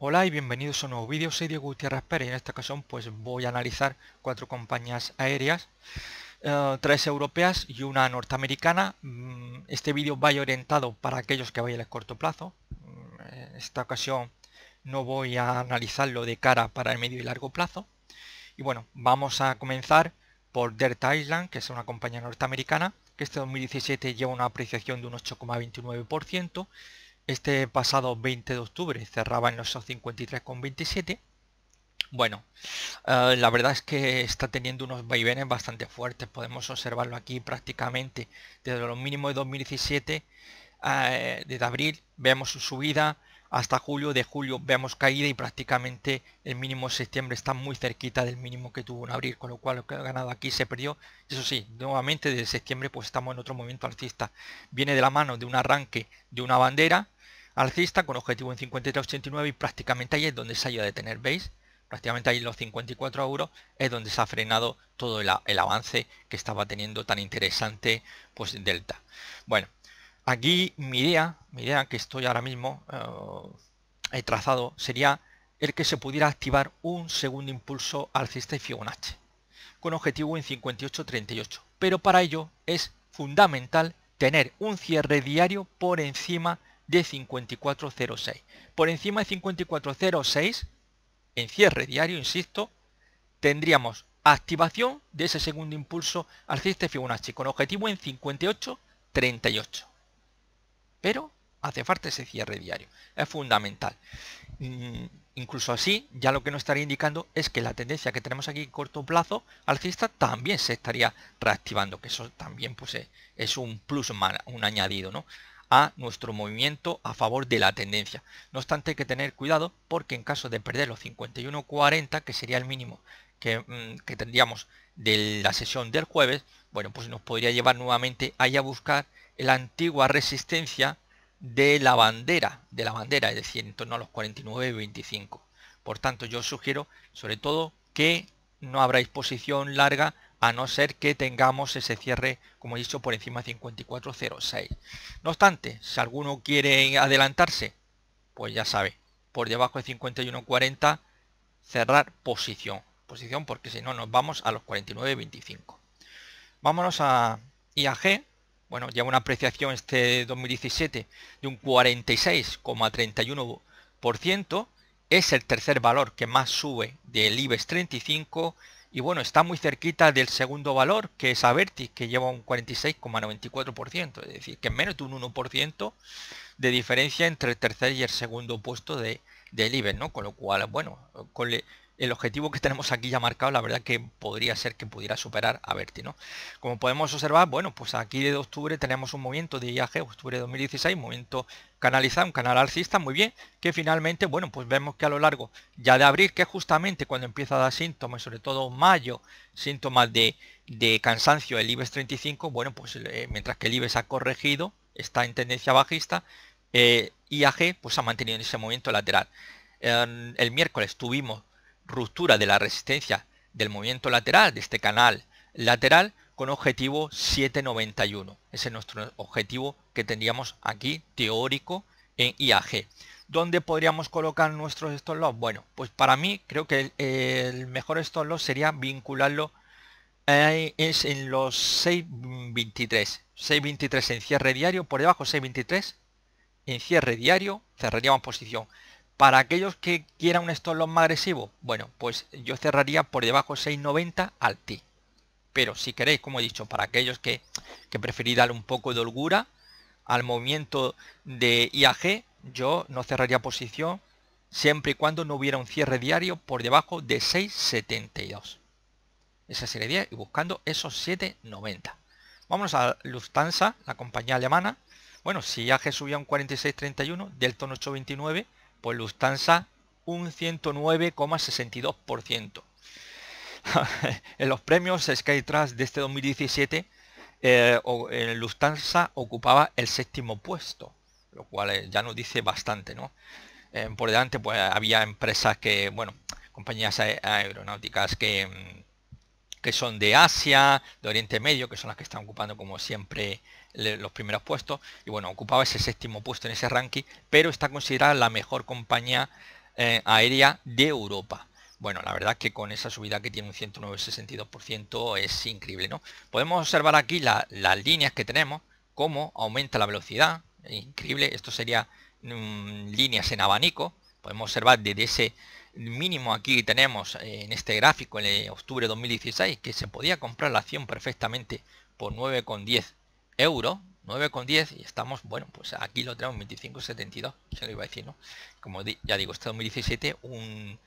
Hola y bienvenidos a un nuevo vídeo, soy Diego Gutiérrez Pérez y en esta ocasión pues voy a analizar cuatro compañías aéreas, eh, tres europeas y una norteamericana. Mm, este vídeo va orientado para aquellos que vayan a corto plazo. Mm, en esta ocasión no voy a analizarlo de cara para el medio y largo plazo. Y bueno, vamos a comenzar por Delta Island, que es una compañía norteamericana, que este 2017 lleva una apreciación de un 8,29%, este pasado 20 de octubre cerraba en los 53,27. Bueno, eh, la verdad es que está teniendo unos vaivenes bastante fuertes. Podemos observarlo aquí prácticamente desde los mínimos de 2017, eh, desde abril, vemos su subida, hasta julio. De julio vemos caída y prácticamente el mínimo de septiembre está muy cerquita del mínimo que tuvo en abril, con lo cual lo que ha ganado aquí se perdió. Eso sí, nuevamente desde septiembre pues estamos en otro movimiento alcista. Viene de la mano de un arranque de una bandera alcista con objetivo en 53.89 y prácticamente ahí es donde se ha ido a detener, ¿veis? Prácticamente ahí los 54 euros es donde se ha frenado todo el, avance que estaba teniendo tan interesante pues Delta. Bueno, Aquí mi idea, mi idea que estoy ahora mismo eh, he trazado, sería el que se pudiera activar un segundo impulso alcista y Fibonacci, con objetivo en 58.38. Pero para ello es fundamental tener un cierre diario por encima de 54.06. Por encima de 54.06, en cierre diario, insisto, tendríamos activación de ese segundo impulso alcista y Fibonacci, con objetivo en 58.38 pero hace falta ese cierre diario. Es fundamental. Mm, incluso así, ya lo que nos estaría indicando es que la tendencia que tenemos aquí en corto plazo alcista también se estaría reactivando, que eso también pues, es un plus, un añadido, ¿no? a nuestro movimiento a favor de la tendencia. No obstante hay que tener cuidado porque en caso de perder los 51.40, que sería el mínimo mm, que, tendríamos de la sesión del jueves, bueno, pues nos podría llevar nuevamente Ahí a buscar la antigua resistencia de la bandera, de la bandera, es decir, en torno a los 49,25. Por tanto, yo sugiero, sobre todo, que no habrá exposición larga a no ser que tengamos ese cierre, como he dicho, por encima de 54,06. No obstante, si alguno quiere adelantarse, pues ya sabe, por debajo de 51,40 cerrar posición. Posición porque si no nos vamos a los 49,25. Vámonos a IAG, bueno, lleva una apreciación este 2017 de un 46,31%, es el tercer valor que más sube del IBEX 35 y bueno, está muy cerquita del segundo valor que es Avertis, que lleva un 46,94%, es decir, que menos de un 1% de diferencia entre el tercer y el segundo puesto de, del IBEX, ¿no? Con lo cual, bueno, con le, el objetivo que tenemos aquí ya marcado, la verdad que podría ser que pudiera superar a Verti, ¿no? Como podemos observar, bueno, pues aquí de octubre tenemos un movimiento de IAG, octubre de 2016, movimiento canalizado, un canal alcista, muy bien, que finalmente, bueno, pues vemos que a lo largo ya de abril, que es justamente cuando empieza a dar síntomas, sobre todo mayo, síntomas de, de cansancio el IBEX 35, bueno, pues eh, mientras que el IBEX ha corregido, está en tendencia bajista, eh, IAG pues ha mantenido en ese movimiento lateral. el miércoles tuvimos ruptura de la resistencia del movimiento lateral, de este canal lateral, con objetivo 791. Ese es nuestro objetivo que tendríamos aquí teórico en IAG. donde podríamos colocar nuestros stop loss? Bueno, pues para mí creo que el, mejor stop loss sería vincularlo eh, es en los 6.23. 6.23 en cierre diario, por debajo 6.23 en cierre diario cerraríamos posición. Para aquellos que quieran un stop loss más agresivo, bueno, pues yo cerraría por debajo 6.90 al TI. Pero si queréis, como he dicho, para aquellos que, que preferís un poco de holgura al movimiento de IAG, yo no cerraría posición siempre y cuando no hubiera un cierre diario por debajo de 6.72. Esa sería y buscando esos 7.90. Vamos a Lufthansa, la compañía alemana. Bueno, si IAG subía un 46.31, Delton 8.29 pues Lufthansa un 109,62%. en los premios Skytrax de este 2017, eh, eh, Lufthansa ocupaba el séptimo puesto, lo cual eh, ya nos dice bastante, ¿no? Eh, por delante pues había empresas que, bueno, compañías aeronáuticas que, mm, que son de Asia, de Oriente Medio, que son las que están ocupando como siempre los primeros puestos y bueno, ocupaba ese séptimo puesto en ese ranking, pero está considerada la mejor compañía eh, aérea de Europa. Bueno, la verdad que con esa subida que tiene un 109,62% es increíble, ¿no? Podemos observar aquí las líneas que tenemos, cómo aumenta la velocidad, increíble, esto sería mm, líneas en abanico, podemos observar desde ese mínimo aquí tenemos eh, en este gráfico en octubre de 2016 que se podía comprar la acción perfectamente por 9,10 euro, 9,10 y estamos, bueno, pues aquí lo tenemos 25,72, se lo iba a decir, ¿no? Como ya digo, este 2017 un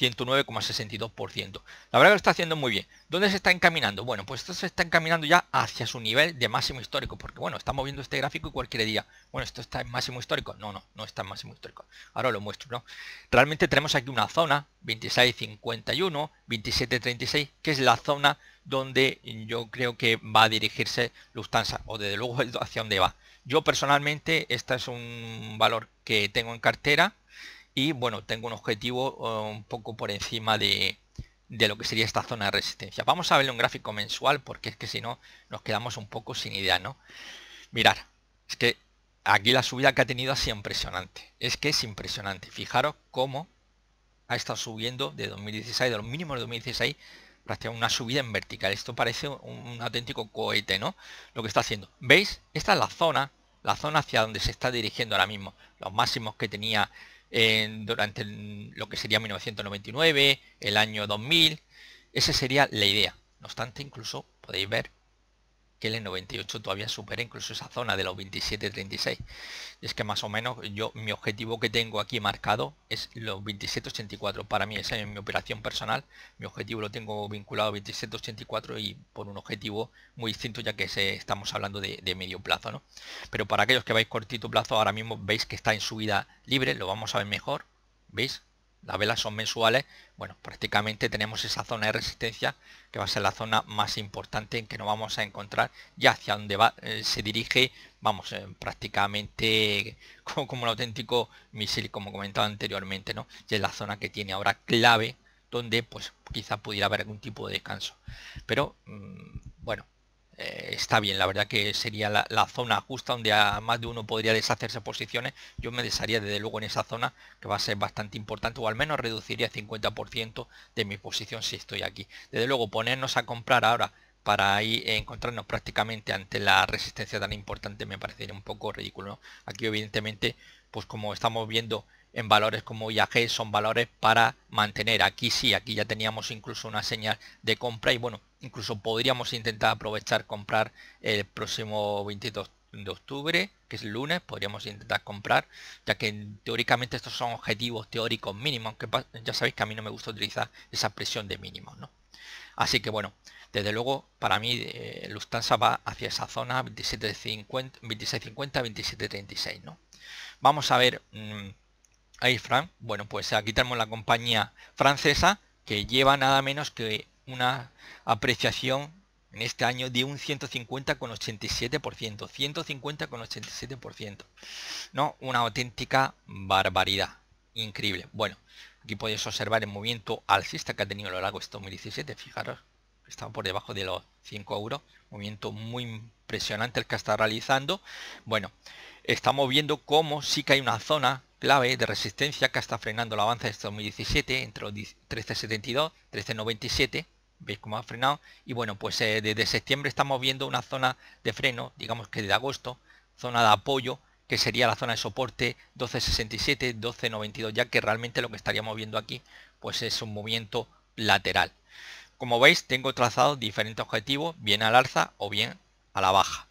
109,62%. La verdad que lo está haciendo muy bien. ¿Dónde se está encaminando? Bueno, pues esto se está encaminando ya hacia su nivel de máximo histórico, porque bueno, estamos viendo este gráfico y cualquier día, bueno, esto está en máximo histórico. No, no, no está en máximo histórico. Ahora lo muestro, ¿no? Realmente tenemos aquí una zona, 26.51, 27.36, que es la zona donde yo creo que va a dirigirse Lufthansa, o desde luego hacia dónde va. Yo personalmente, este es un valor que tengo en cartera, y bueno, tengo un objetivo eh, un poco por encima de, de lo que sería esta zona de resistencia. Vamos a verle un gráfico mensual porque es que si no nos quedamos un poco sin idea, ¿no? Mirar, es que aquí la subida que ha tenido ha sido impresionante. Es que es impresionante. Fijaros cómo ha estado subiendo de 2016, de los mínimos de 2016, prácticamente una subida en vertical. Esto parece un auténtico cohete, ¿no? Lo que está haciendo. ¿Veis? Esta es la zona, la zona hacia donde se está dirigiendo ahora mismo. Los máximos que tenía durante lo que sería 1999, el año 2000. Esa sería la idea. No obstante, incluso podéis ver que el 98 todavía supera incluso esa zona de los 27.36. 36 es que más o menos yo mi objetivo que tengo aquí marcado es los 84 Para mí esa es mi operación personal. Mi objetivo lo tengo vinculado a 84 y por un objetivo muy distinto ya que estamos hablando de, de, medio plazo. ¿no? Pero para aquellos que vais cortito plazo ahora mismo veis que está en subida libre, lo vamos a ver mejor. ¿Veis? las velas son mensuales, bueno, prácticamente tenemos esa zona de resistencia que va a ser la zona más importante en que nos vamos a encontrar y hacia donde eh, se dirige, vamos, eh, prácticamente como, un auténtico misil, como comentaba anteriormente, ¿no? Y es la zona que tiene ahora clave donde pues quizá pudiera haber algún tipo de descanso. Pero, mm, bueno, eh, está bien, la verdad que sería la, zona justa donde a más de uno podría deshacerse posiciones. Yo me desharía desde luego en esa zona que va a ser bastante importante o al menos reduciría 50% de mi posición si estoy aquí. Desde luego ponernos a comprar ahora para ahí encontrarnos prácticamente ante la resistencia tan importante me parecería un poco ridículo. Aquí evidentemente pues como estamos viendo en valores como IAG son valores para mantener. Aquí sí, aquí ya teníamos incluso una señal de compra y bueno, incluso podríamos intentar aprovechar comprar el próximo 22 de octubre, que es el lunes, podríamos intentar comprar, ya que teóricamente estos son objetivos teóricos mínimos, que ya sabéis que a mí no me gusta utilizar esa presión de mínimos, Así que bueno, desde luego para mí Lustanza eh, Lufthansa va hacia esa zona 2750, 2650, 2736, ¿no? Vamos a ver mm, ahí Fran, bueno, pues aquí tenemos la compañía francesa que lleva nada menos que una apreciación en este año de un 150 150 con 87% 150,87%, 150,87%, ¿no? Una auténtica barbaridad, increíble. Bueno, aquí podéis observar el movimiento alcista que ha tenido a lo largo este 2017, fijaros, estaba por debajo de los 5 euros, movimiento muy impresionante el que está realizando. Bueno, estamos viendo cómo sí que hay una zona clave de resistencia que está frenando el avance de este 2017 entre los 13.72, 13.97, veis cómo ha frenado y bueno pues eh, desde septiembre estamos viendo una zona de freno digamos que de agosto zona de apoyo que sería la zona de soporte 1267 1292 ya que realmente lo que estaríamos viendo aquí pues es un movimiento lateral como veis tengo trazado diferentes objetivos bien al alza o bien a la baja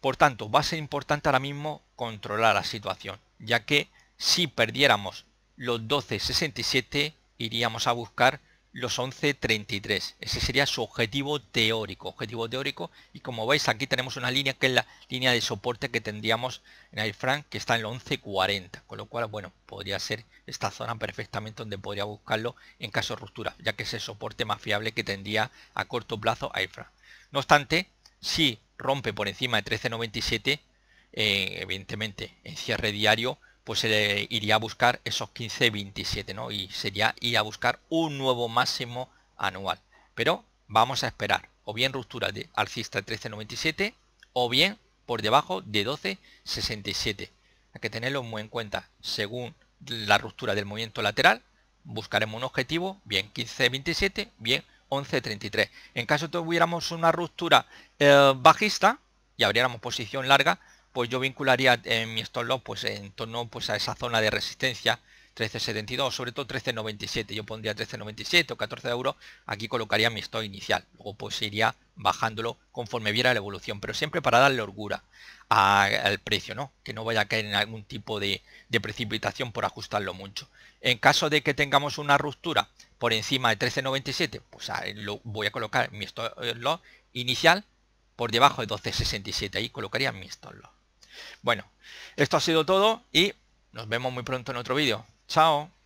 por tanto va a ser importante ahora mismo controlar la situación ya que si perdiéramos los 1267 iríamos a buscar los 11.33. Ese sería su objetivo teórico. Objetivo teórico y como veis aquí tenemos una línea que es la línea de soporte que tendríamos en France que está en los 11.40. Con lo cual, bueno, podría ser esta zona perfectamente donde podría buscarlo en caso de ruptura, ya que es el soporte más fiable que tendría a corto plazo France No obstante, si rompe por encima de 13.97, eh, evidentemente en cierre diario pues iría a buscar esos 15,27, ¿no? Y sería ir a buscar un nuevo máximo anual. Pero vamos a esperar, o bien ruptura de alcista 13,97, o bien por debajo de 12,67. Hay que tenerlo muy en cuenta. Según la ruptura del movimiento lateral, buscaremos un objetivo, bien 15,27, bien 11,33. En caso tuviéramos una ruptura eh, bajista y abriéramos posición larga, pues yo vincularía en eh, mi stop loss pues en torno pues a esa zona de resistencia 1372, sobre todo 1397, yo pondría 1397 o 14 euros, aquí colocaría mi stop inicial, luego pues iría bajándolo conforme viera la evolución, pero siempre para darle orgura al precio, ¿no? Que no vaya a caer en algún tipo de, precipitación por ajustarlo mucho. En caso de que tengamos una ruptura por encima de 1397, pues ah, lo, voy a colocar mi stop eh, loss inicial por debajo de 1267, ahí colocaría mi stop loss. Bueno, esto ha sido todo y nos vemos muy pronto en otro vídeo. Chao.